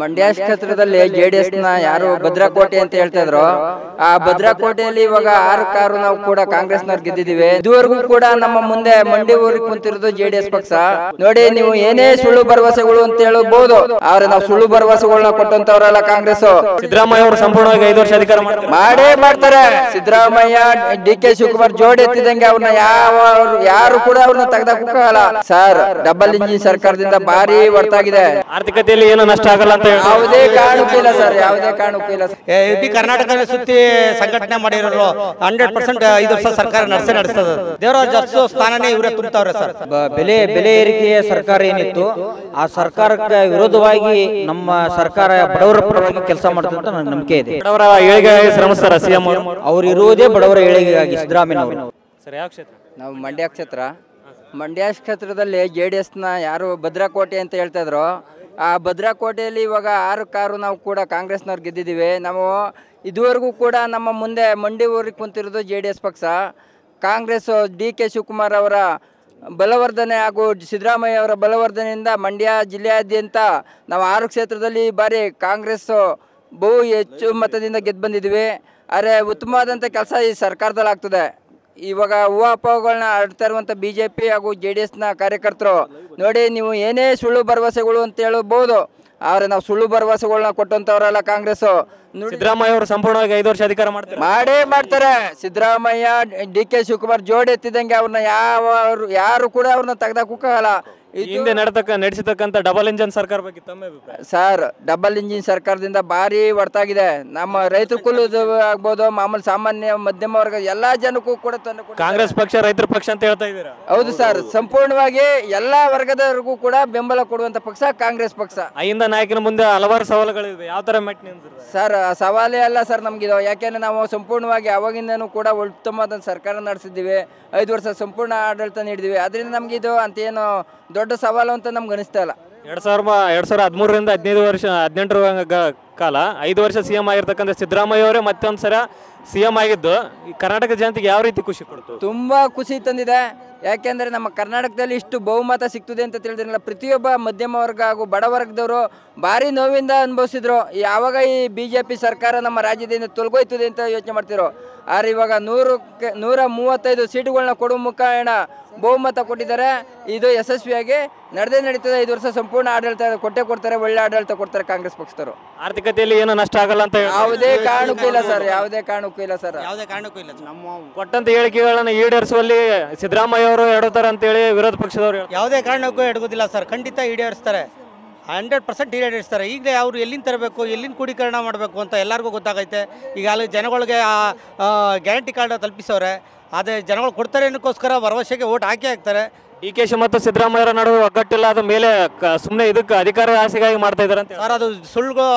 ಮಂಡ್ಯ ಕ್ಷೇತ್ರದಲ್ಲಿ ಜೆಡಿಎಸ್ ನ ಯಾರು ಭದ್ರಾಕೋಟೆ ಅಂತ ಹೇಳ್ತಾ ಇದ್ರು ಆ ಭದ್ರಾಕೋಟೆಯಲ್ಲಿ ಇವಾಗ ಆರು ಕಾರು ನಾವು ಕೂಡ ಕಾಂಗ್ರೆಸ್ ನವ್ರು ಗೆದ್ದಿದೀವಿ ಇದುವರೆಗೂ ಕೂಡ ನಮ್ಮ ಮುಂದೆ ಮಂಡ್ಯ ಊರಿಗೆ ಕುಂತಿರೋದು ಜೆಡಿಎಸ್ ಪಕ್ಷ ನೋಡಿ ನೀವು ಏನೇ ಸುಳ್ಳು ಭರವಸೆಗಳು ಅಂತ ಹೇಳಬಹುದು ಆದ್ರೆ ನಾವು ಸುಳ್ಳು ಭರವಸೆಗಳನ್ನ ಕೊಟ್ಟಂತವ್ರಲ್ಲ ಕಾಂಗ್ರೆಸ್ ಸಿದ್ದರಾಮಯ್ಯ ಅವರು ಸಂಪೂರ್ಣವಾಗಿ ಐದು ವರ್ಷ ಅಧಿಕಾರ ಮಾಡೇ ಮಾಡ್ತಾರೆ ಸಿದ್ದರಾಮಯ್ಯ ಡಿ ಕೆ ಶಿವಕುಮಾರ್ ಜೋಡಿ ಎತ್ತಿದಂಗೆ ಅವ್ರನ್ನ ಯಾವ ಯಾರು ಕೂಡ ಅವ್ರನ್ನ ತೆಗೆದಾಕಲ್ಲ ಸರ್ ಡಬಲ್ ಇಂಜಿನ್ ಸರ್ಕಾರದಿಂದ ಭಾರಿ ಹೊರತಾಗಿದೆ ಆರ್ಥಿಕತೆಯಲ್ಲಿ ಏನೋ ನಷ್ಟ ಆಗಲ್ಲ ಯಾವುದೇ ಕಾರಣಕ್ಕಿಲ್ಲ ಸರ್ ಯಾವುದೇ ಕಾರಣಕ್ಕಿಲ್ಲ ಇಡೀ ಕರ್ನಾಟಕ ಸುತ್ತಿ ಸಂಘಟನೆ ಮಾಡಿರೋರು ಹಂಡ್ರೆಡ್ ಪರ್ಸೆಂಟ್ ಐದು ವರ್ಷ ಸರ್ಕಾರ ನಡೆಸೇ ನಡೆಸ್ತದೆ ದೇವರಾಜ್ ಅರಸು ಸ್ಥಾನನೇ ಇವರೇ ಸರ್ ಬೆಲೆ ಬೆಲೆ ಏರಿಕೆಯ ಸರ್ಕಾರ ಏನಿತ್ತು ಆ ಸರ್ಕಾರಕ್ಕೆ ವಿರೋಧವಾಗಿ ನಮ್ಮ ಸರ್ಕಾರ ಬಡವರ ಪರವಾಗಿ ಕೆಲಸ ಮಾಡುತ್ತೆ ಅಂತ ನಂಬಿಕೆ ಇದೆ ಬಡವರ ಏಳಿಗೆಗಾಗಿ ಶ್ರಮಿಸ್ತಾರ ಸಿಎಂ ಅವ್ರು ಇರುವುದೇ ಬಡವರ ಏಳಿಗೆಗಾಗಿ ಸಿದ್ದರಾಮಯ್ಯ ಸರ್ ಯಾವ ಕ್ಷೇತ್ರ ನಾವು ಮಂಡ್ಯ ಕ್ಷೇತ್ರ ಮಂಡ್ಯ ಕ್ಷೇತ್ರದಲ್ಲಿ ಜೆ ಡಿ ಎಸ್ನ ಯಾರು ಭದ್ರಕೋಟೆ ಅಂತ ಹೇಳ್ತಾ ಇದ್ರು ಆ ಭದ್ರಾಕೋಟೆಯಲ್ಲಿ ಇವಾಗ ಆರು ಕಾರು ನಾವು ಕೂಡ ಕಾಂಗ್ರೆಸ್ನವ್ರು ಗೆದ್ದಿದ್ದೀವಿ ನಾವು ಇದುವರೆಗೂ ಕೂಡ ನಮ್ಮ ಮುಂದೆ ಮಂಡಿ ಊರಿಗೆ ಕುಂತಿರೋದು ಜೆ ಡಿ ಎಸ್ ಪಕ್ಷ ಕಾಂಗ್ರೆಸ್ ಡಿ ಕೆ ಶಿವಕುಮಾರ್ ಅವರ ಬಲವರ್ಧನೆ ಹಾಗೂ ಸಿದ್ದರಾಮಯ್ಯ ಅವರ ಬಲವರ್ಧನೆಯಿಂದ ಮಂಡ್ಯ ಜಿಲ್ಲೆಯಾದ್ಯಂತ ನಾವು ಆರು ಕ್ಷೇತ್ರದಲ್ಲಿ ಈ ಬಾರಿ ಕಾಂಗ್ರೆಸ್ ಬಹು ಹೆಚ್ಚು ಮತದಿಂದ ಗೆದ್ದು ಬಂದಿದ್ದೀವಿ ಆದರೆ ಉತ್ತಮವಾದಂಥ ಕೆಲಸ ಈ ಸರ್ಕಾರದಲ್ಲಿ ಇವಾಗ ಊಹಾಪೋಹಗಳನ್ನ ಆಡ್ತಾ ಬಿ ಜೆ ಪಿ ಹಾಗೂ ಜೆ ಡಿ ಎಸ್ನ ಕಾರ್ಯಕರ್ತರು ನೋಡಿ ನೀವು ಏನೇ ಸುಳ್ಳು ಭರವಸೆಗಳು ಅಂತ ಹೇಳಬಹುದು ಆದ್ರೆ ನಾವು ಸುಳ್ಳು ಭರವಸೆಗಳನ್ನ ಕೊಟ್ಟಂತವರಲ್ಲ ಕಾಂಗ್ರೆಸ್ ಸಿದ್ದರಾಮಯ್ಯ ಅವರು ಸಂಪೂರ್ಣವಾಗಿ ಐದು ವರ್ಷ ಅಧಿಕಾರ ಮಾಡ್ತಾರೆ ಮಾಡೇ ಮಾಡ್ತಾರೆ ಸಿದ್ದರಾಮಯ್ಯ ಡಿ ಕೆ ಶಿವಕುಮಾರ್ ಜೋಡಿ ಎತ್ತಿದಂಗೆ ಅವ್ರನ್ನ ಯಾವ ಯಾರು ಕೂಡ ಅವ್ರನ್ನ ತೆಗ್ದಾಕಲ್ಲ ಹಿಂದೆ ನಡೆತಕ್ಕ ನಡೆಸತಕ್ಕಂಥ ಡಬಲ್ ಇಂಜಿನ್ ಸರ್ಕಾರ ಬಗ್ಗೆ ತಮ್ಮ ಸರ್ ಡಬಲ್ ಇಂಜಿನ್ ಸರ್ಕಾರದಿಂದ ಭಾರಿ ಹೊರತಾಗಿದೆ ನಮ್ಮ ರೈತರ ಕುಲದ ಆಗ್ಬೋದು ಮಾಮೂಲು ಸಾಮಾನ್ಯ ಮಧ್ಯಮ ವರ್ಗ ಎಲ್ಲಾ ಜನಕ್ಕೂ ಕೂಡ ತಂದು ಕಾಂಗ್ರೆಸ್ ಪಕ್ಷ ರೈತರ ಪಕ್ಷ ಅಂತ ಹೇಳ್ತಾ ಇದ್ದೀರಾ ಹೌದು ಸರ್ ಸಂಪೂರ್ಣವಾಗಿ ಎಲ್ಲಾ ವರ್ಗದವರಿಗೂ ಕೂಡ ಬೆಂಬಲ ಕೊಡುವಂತ ಪಕ್ಷ ಕಾಂಗ್ರೆಸ್ ಪಕ್ಷ ಅಹಿಂದ ನಾಯಕನ ಮುಂದೆ ಹಲವಾರು ಸವಾಲುಗಳಿವೆ ಯಾವ ತರ ಮೆಟ್ ಸರ್ ಸವಾಲೇ ಅಲ್ಲ ಸರ್ ಇದು ಯಾಕೆಂದ್ರೆ ನಾವು ಸಂಪೂರ್ಣವಾಗಿ ಅವಾಗಿಂದನೂ ಕೂಡ ಉತ್ತಮವಾದ ಸರ್ಕಾರ ನಡೆಸಿದ್ದೀವಿ ಐದು ವರ್ಷ ಸಂಪೂರ್ಣ ಆಡಳಿತ ನೀಡಿದ್ದೀವಿ ಅದರಿಂದ ಇದು ಅಂತ ಏನು ದೊಡ್ಡ ಸವಾಲು ಅಂತ ನಮ್ಗೆ ಅನಿಸ್ತಾ ಇಲ್ಲ ಎರಡ್ ಸಾವಿರ ಎರಡು ಸಾವಿರ ಹದಿಮೂರರಿಂದ ಹದಿನೈದು ವರ್ಷ ಹದಿನೆಂಟರ ಕಾಲ ಐದು ವರ್ಷ ಸಿ ಎಂ ಆಗಿರ್ತಕ್ಕಂಥ ಸಿದ್ದರಾಮಯ್ಯ ಅವರೇ ಸಿ ಎಂ ಆಗಿದ್ದು ಈ ಕರ್ನಾಟಕ ಜನತೆಗೆ ಯಾವ ರೀತಿ ಖುಷಿ ಕೊಡ್ತು ತುಂಬ ಖುಷಿ ತಂದಿದೆ ಯಾಕೆಂದರೆ ನಮ್ಮ ಕರ್ನಾಟಕದಲ್ಲಿ ಇಷ್ಟು ಬಹುಮತ ಸಿಗ್ತದೆ ಅಂತ ತಿಳಿದಿರಲಿಲ್ಲ ಪ್ರತಿಯೊಬ್ಬ ಮಧ್ಯಮ ವರ್ಗ ಹಾಗೂ ಬಡ ವರ್ಗದವರು ಭಾರಿ ನೋವಿಂದ ಅನುಭವಿಸಿದ್ರು ಯಾವಾಗ ಈ ಬಿ ಜೆ ಪಿ ಸರ್ಕಾರ ನಮ್ಮ ರಾಜ್ಯದಿಂದ ತೊಲಗೋಯ್ತದೆ ಅಂತ ಯೋಚನೆ ಮಾಡ್ತಿರೋ ಆದ್ರೆ ಇವಾಗ ನೂರಕ್ಕೆ ನೂರ ಮೂವತ್ತೈದು ಸೀಟುಗಳನ್ನ ಕೊಡುವ ಏನ ಬಹುಮತ ಕೊಟ್ಟಿದ್ದಾರೆ ಇದು ಯಶಸ್ವಿಯಾಗಿ ನಡೆದೇ ನಡೀತದೆ ಐದು ವರ್ಷ ಸಂಪೂರ್ಣ ಆಡಳಿತ ಕೊಟ್ಟೆ ಕೊಡ್ತಾರೆ ಒಳ್ಳೆ ಆಡಳಿತ ಕೊಡ್ತಾರೆ ಕಾಂಗ್ರೆಸ್ ಪಕ್ಷದವರು ಆರ್ಥಿಕ ಮಾರುಕಟ್ಟೆಯಲ್ಲಿ ಏನು ನಷ್ಟ ಆಗಲ್ಲ ಅಂತ ಯಾವುದೇ ಕಾರಣಕ್ಕೂ ಇಲ್ಲ ಸರ್ ಯಾವುದೇ ಕಾರಣಕ್ಕೂ ಇಲ್ಲ ಸರ್ ಯಾವುದೇ ಕಾರಣಕ್ಕೂ ಇಲ್ಲ ನಮ್ಮ ಕೊಟ್ಟಂತ ಹೇಳಿಕೆಗಳನ್ನು ಈಡೇರಿಸುವಲ್ಲಿ ಸಿದ್ದರಾಮಯ್ಯ ಅವರು ಅಂತ ಅಂತೇಳಿ ವಿರೋಧ ಪಕ್ಷದವರು ಯಾವುದೇ ಕಾರಣಕ್ಕೂ ಎಡಗೋದಿಲ್ಲ ಸರ್ ಖಂಡಿತ ಈಡೇರಿಸ್ತಾರೆ ಹಂಡ್ರೆಡ್ ಪರ್ಸೆಂಟ್ ಈಡೇರಿಸ್ತಾರೆ ಈಗಲೇ ಅವರು ಎಲ್ಲಿಂದ ತರಬೇಕು ಎಲ್ಲಿಂದ ಕೂಡೀಕರಣ ಮಾಡಬೇಕು ಅಂತ ಎಲ್ಲರಿಗೂ ಗೊತ್ತಾಗೈತೆ ಈಗ ಅಲ್ಲಿ ಜನಗಳಿಗೆ ಆ ಗ್ಯಾರಂಟಿ ಕಾರ್ಡ್ ತಲುಪಿಸೋರೆ ಅದೇ ಜನಗಳು ಕೊಡ್ತಾರೆ ಅನ್ನೋಕ್ಕೋಸ್ಕರ ಭರವಸೆಗೆ ಓಟ್ ಹಾಕಿ ಹಾಕ್ತಾರೆ ಡಿ ಕೆ ಶಿ ಮತ್ತು ಸಿದ್ದರಾಮಯ್ಯರ ನಡುವೆ ಒಗ್ಗಟ್ಟಿಲ್ಲ ಅದ ಮೇಲೆ ಸುಮ್ಮನೆ ಇದಕ್ಕೆ ಅಧಿಕಾರ ಆಸೆಗಾಗಿ ಮಾಡ್ತಾ ಇದ್ದಾರೆ ಅಂತ ಸರ್ ಅದು ಸುಳ್ಳುಗಳು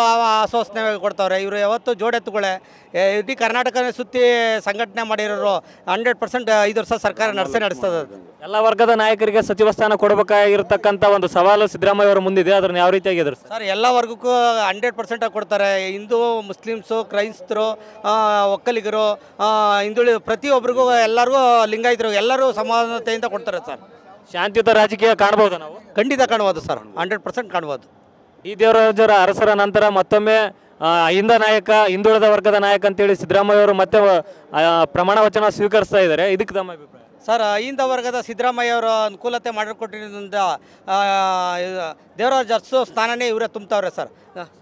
ಆಶ್ವಾಸನೆ ಕೊಡ್ತಾವ್ರೆ ಇವರು ಯಾವತ್ತು ಜೋಡೆತ್ತುಗಳೇ ಇಡೀ ಕರ್ನಾಟಕ ಸುತ್ತಿ ಸಂಘಟನೆ ಮಾಡಿರೋರು ಹಂಡ್ರೆಡ್ ಪರ್ಸೆಂಟ್ ಐದು ವರ್ಷ ಸರ್ಕಾರ ನಡೆಸೇ ನಡೆಸ್ತದೆ ಎಲ್ಲ ವರ್ಗದ ನಾಯಕರಿಗೆ ಸಚಿವ ಸ್ಥಾನ ಕೊಡಬೇಕಾಗಿರ್ತಕ್ಕಂಥ ಒಂದು ಸವಾಲು ಸಿದ್ದರಾಮಯ್ಯ ಅವರು ಮುಂದಿದೆ ಅದನ್ನು ಯಾವ ರೀತಿಯಾಗಿ ಎದುರು ಸರ್ ಎಲ್ಲ ವರ್ಗಕ್ಕೂ ಹಂಡ್ರೆಡ್ ಪರ್ಸೆಂಟ್ ಕೊಡ್ತಾರೆ ಹಿಂದೂ ಮುಸ್ಲಿಮ್ಸು ಕ್ರೈಸ್ತರು ಒಕ್ಕಲಿಗರು ಹಿಂದುಳಿ ಪ್ರತಿಯೊಬ್ಬರಿಗೂ ಎಲ್ಲರಿಗೂ ಲಿಂಗಾಯಿತರು ಎಲ್ಲರೂ ಸಮಾನತೆಯಿಂದ ಕೊಡ್ತಾರೆ ಸರ್ ಶಾಂತಿಯುತ ರಾಜಕೀಯ ಕಾಣ್ಬೋದು ನಾವು ಖಂಡಿತ ಕಾಣಬಹುದು ಸರ್ ಹಂಡ್ರೆಡ್ ಪರ್ಸೆಂಟ್ ಕಾಣ್ಬೋದು ಈ ದೇವರಾಜರ ಅರಸರ ನಂತರ ಮತ್ತೊಮ್ಮೆ ಹಿಂದ ನಾಯಕ ಹಿಂದುಳಿದ ವರ್ಗದ ನಾಯಕ ಅಂತೇಳಿ ಸಿದ್ದರಾಮಯ್ಯ ಅವರು ಮತ್ತೆ ಪ್ರಮಾಣ ವಚನ ಸ್ವೀಕರಿಸ್ತಾ ಇದ್ದಾರೆ ಇದಕ್ಕೆ ತಮ್ಮ ಅಭಿಪ್ರಾಯ ಸರ್ ಹಿಂದ ವರ್ಗದ ಸಿದ್ದರಾಮಯ್ಯ ಅವರ ಅನುಕೂಲತೆ ಮಾಡಿಕೊಟ್ಟಿರೋದ್ರಿಂದ ದೇವರಾಜ್ ಅರಸು ಸ್ಥಾನನೇ ಇವರೇ ತುಂಬ್ತಾವ್ರೆ ಸರ್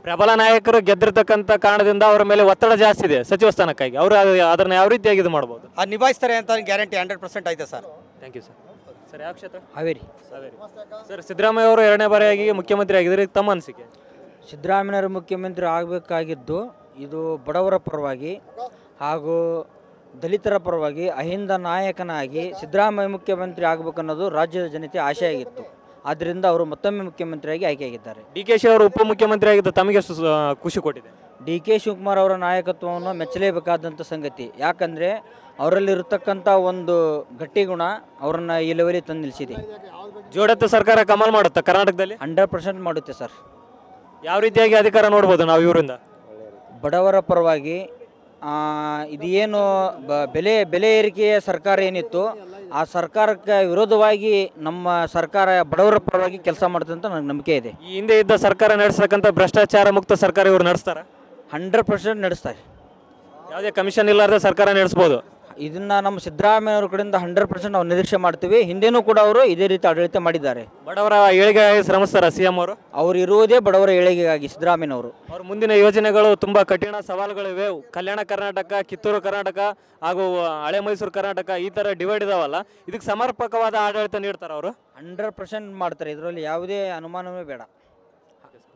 ಪ್ರಬಲ ನಾಯಕರು ಗೆದ್ದಿರ್ತಕ್ಕಂಥ ಕಾರಣದಿಂದ ಅವರ ಮೇಲೆ ಒತ್ತಡ ಜಾಸ್ತಿ ಇದೆ ಸಚಿವ ಸ್ಥಾನಕ್ಕಾಗಿ ಅವರು ಅದನ್ನು ಯಾವ ರೀತಿಯಾಗಿ ಇದು ಮಾಡ್ಬೋದು ಅದು ನಿಭಾಯಿಸ್ತಾರೆ ಅಂತ ಗ್ಯಾರಂಟಿ ಹಂಡ್ರೆಡ್ ಪರ್ಸೆಂಟ್ ಐತೆ sir thank you sir sir ಯಾವ ಕ್ಷೇತ್ರ ಹಾವೇರಿ ಸರ್ ಸಿದ್ದರಾಮಯ್ಯ ಅವರು ಎರಡನೇ ಬಾರಿಯಾಗಿ ಮುಖ್ಯಮಂತ್ರಿ ಆಗಿದ್ದರೆ ತಮ್ಮ ಅನಿಸಿಕೆ ಸಿದ್ದರಾಮಯ್ಯವರು ಮುಖ್ಯಮಂತ್ರಿ ಆಗಬೇಕಾಗಿದ್ದು ಇದು ಬಡವರ ಪರವಾಗಿ ಹಾಗೂ ದಲಿತರ ಪರವಾಗಿ ಅಹಿಂದ ನಾಯಕನಾಗಿ ಸಿದ್ದರಾಮಯ್ಯ ಮುಖ್ಯಮಂತ್ರಿ ಆಗಬೇಕನ್ನೋದು ರಾಜ್ಯದ ಜನತೆ ಆಶೆಯಾಗಿತ್ತು ಆದ್ದರಿಂದ ಅವರು ಮತ್ತೊಮ್ಮೆ ಮುಖ್ಯಮಂತ್ರಿಯಾಗಿ ಆಯ್ಕೆಯಾಗಿದ್ದಾರೆ ಡಿ ಕೆ ಶಿ ಅವರು ಉಪಮುಖ್ಯಮಂತ್ರಿ ಆಗಿದ್ದು ತಮಗೆ ಖುಷಿ ಕೊಟ್ಟಿದೆ ಡಿ ಕೆ ಶಿವಕುಮಾರ್ ಅವರ ನಾಯಕತ್ವವನ್ನು ಮೆಚ್ಚಲೇಬೇಕಾದಂಥ ಸಂಗತಿ ಯಾಕಂದರೆ ಅವರಲ್ಲಿರತಕ್ಕಂಥ ಒಂದು ಗಟ್ಟಿಗುಣ ಅವರನ್ನು ಈ ಲೆವೆಲಿಗೆ ತಂದು ನಿಲ್ಲಿಸಿದೆ ಜೋಡತ್ತ ಸರ್ಕಾರ ಕಮಲ್ ಮಾಡುತ್ತಾ ಕರ್ನಾಟಕದಲ್ಲಿ ಹಂಡ್ರೆಡ್ ಪರ್ಸೆಂಟ್ ಮಾಡುತ್ತೆ ಸರ್ ಯಾವ ರೀತಿಯಾಗಿ ಅಧಿಕಾರ ನೋಡ್ಬೋದು ನಾವು ಇವರಿಂದ ಬಡವರ ಪರವಾಗಿ ಇದೇನು ಬ ಬೆಲೆ ಬೆಲೆ ಏರಿಕೆಯ ಸರ್ಕಾರ ಏನಿತ್ತು ಆ ಸರ್ಕಾರಕ್ಕೆ ವಿರೋಧವಾಗಿ ನಮ್ಮ ಸರ್ಕಾರ ಬಡವರ ಪರವಾಗಿ ಕೆಲಸ ಮಾಡುತ್ತೆ ಅಂತ ನನಗೆ ನಂಬಿಕೆ ಇದೆ ಈ ಹಿಂದೆ ಇದ್ದ ಸರ್ಕಾರ ನಡೆಸ್ತಕ್ಕಂಥ ಭ್ರಷ್ಟಾಚಾರ ಮುಕ್ತ ಸರ್ಕಾರ ಇವರು ನಡೆಸ್ತಾರೆ ಹಂಡ್ರೆಡ್ ಪರ್ಸೆಂಟ್ ನಡೆಸ್ತಾರೆ ಯಾವುದೇ ಕಮಿಷನ್ ಇಲ್ಲಾರ್ದ ಸರ್ಕಾರ ನಡೆಸ್ಬೋದು ಇದನ್ನ ನಮ್ಮ ಸಿದ್ದರಾಮಯ್ಯ ಅವರ ಕಡೆಯಿಂದ ಹಂಡ್ರೆಡ್ ಪರ್ಸೆಂಟ್ ನಾವು ನಿರೀಕ್ಷೆ ಮಾಡ್ತೀವಿ ಹಿಂದೆನೂ ಕೂಡ ಅವರು ಇದೇ ರೀತಿ ಆಡಳಿತ ಮಾಡಿದ್ದಾರೆ ಬಡವರ ಏಳಿಗೆಗಾಗಿ ಶ್ರಮಿಸ್ತಾರ ಸಿ ಎಂ ಅವರು ಅವ್ರು ಇರುವುದೇ ಬಡವರ ಏಳಿಗೆಗಾಗಿ ಸಿದ್ದರಾಮಯ್ಯನವರು ಅವ್ರ ಮುಂದಿನ ಯೋಜನೆಗಳು ತುಂಬಾ ಕಠಿಣ ಸವಾಲುಗಳಿವೆ ಕಲ್ಯಾಣ ಕರ್ನಾಟಕ ಕಿತ್ತೂರು ಕರ್ನಾಟಕ ಹಾಗೂ ಹಳೆ ಮೈಸೂರು ಕರ್ನಾಟಕ ಈ ತರ ಡಿವೈಡ್ ಇದಾವಲ್ಲ ಇದಕ್ಕೆ ಸಮರ್ಪಕವಾದ ಆಡಳಿತ ನೀಡ್ತಾರೆ ಅವರು ಹಂಡ್ರೆಡ್ ಪರ್ಸೆಂಟ್ ಮಾಡ್ತಾರೆ ಇದರಲ್ಲಿ ಯಾವುದೇ ಅನುಮಾನವೇ ಬೇಡ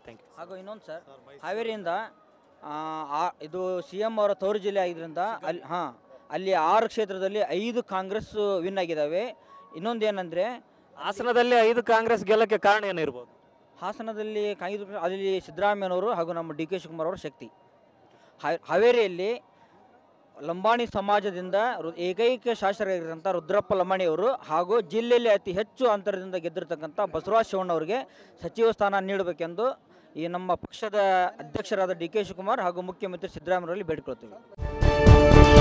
ಯು ಹಾಗೂ ಇನ್ನೊಂದು ಸರ್ ಹಾವೇರಿಯಿಂದ ಇದು ಸಿ ಎಂ ಅವರ ತೋರು ಜಿಲ್ಲೆ ಆಗಿದ್ರಿಂದ ಅಲ್ಲಿ ಹಾಂ ಅಲ್ಲಿ ಆರು ಕ್ಷೇತ್ರದಲ್ಲಿ ಐದು ಕಾಂಗ್ರೆಸ್ ವಿನ್ ಆಗಿದ್ದಾವೆ ಇನ್ನೊಂದು ಏನಂದರೆ ಹಾಸನದಲ್ಲಿ ಐದು ಕಾಂಗ್ರೆಸ್ ಗೆಲ್ಲಕ್ಕೆ ಕಾರಣ ಏನಿರ್ಬೋದು ಹಾಸನದಲ್ಲಿ ಅಲ್ಲಿ ಸಿದ್ದರಾಮಯ್ಯನವರು ಹಾಗೂ ನಮ್ಮ ಡಿ ಕೆ ಶಿವಕುಮಾರ್ ಅವರ ಶಕ್ತಿ ಹಾವೇರಿಯಲ್ಲಿ ಲಂಬಾಣಿ ಸಮಾಜದಿಂದ ಏಕೈಕ ಶಾಸಕರಾಗಿರ್ತಕ್ಕಂಥ ರುದ್ರಪ್ಪ ಲಂಬಾಣಿಯವರು ಹಾಗೂ ಜಿಲ್ಲೆಯಲ್ಲಿ ಅತಿ ಹೆಚ್ಚು ಅಂತರದಿಂದ ಗೆದ್ದಿರತಕ್ಕಂಥ ಬಸವರಾಜ ಶಿವಣ್ಣವರಿಗೆ ಸಚಿವ ಸ್ಥಾನ ನೀಡಬೇಕೆಂದು ಈ ನಮ್ಮ ಪಕ್ಷದ ಅಧ್ಯಕ್ಷರಾದ ಡಿ ಕೆ ಶಿವಕುಮಾರ್ ಹಾಗೂ ಮುಖ್ಯಮಂತ್ರಿ ಸಿದ್ದರಾಮಯ್ಯವರಲ್ಲಿ ಬೇಡಿಕೊಳ್ತೀವಿ